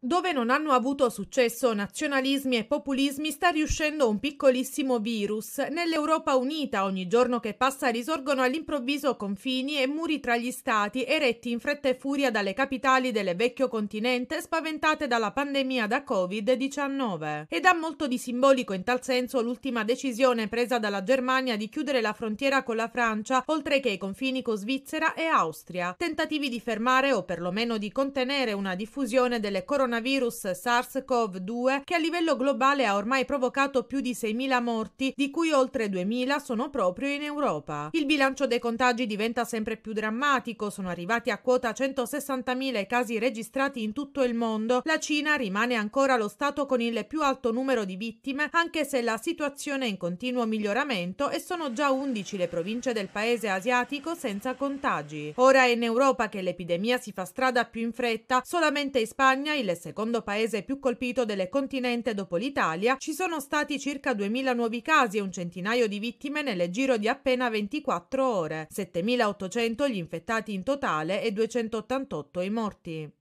Dove non hanno avuto successo nazionalismi e populismi sta riuscendo un piccolissimo virus. Nell'Europa unita ogni giorno che passa risorgono all'improvviso confini e muri tra gli stati eretti in fretta e furia dalle capitali del vecchio continente spaventate dalla pandemia da Covid-19. Ed ha molto di simbolico in tal senso l'ultima decisione presa dalla Germania di chiudere la frontiera con la Francia, oltre che i confini con Svizzera e Austria. Tentativi di fermare o perlomeno di contenere una diffusione delle coronavirus coronavirus SARS-CoV-2 che a livello globale ha ormai provocato più di 6.000 morti, di cui oltre 2.000 sono proprio in Europa. Il bilancio dei contagi diventa sempre più drammatico, sono arrivati a quota 160.000 i casi registrati in tutto il mondo. La Cina rimane ancora lo Stato con il più alto numero di vittime, anche se la situazione è in continuo miglioramento e sono già 11 le province del paese asiatico senza contagi. Ora è in Europa che l'epidemia si fa strada più in fretta, solamente in Spagna il secondo paese più colpito del continente dopo l'Italia, ci sono stati circa 2.000 nuovi casi e un centinaio di vittime nel giro di appena 24 ore, 7.800 gli infettati in totale e 288 i morti.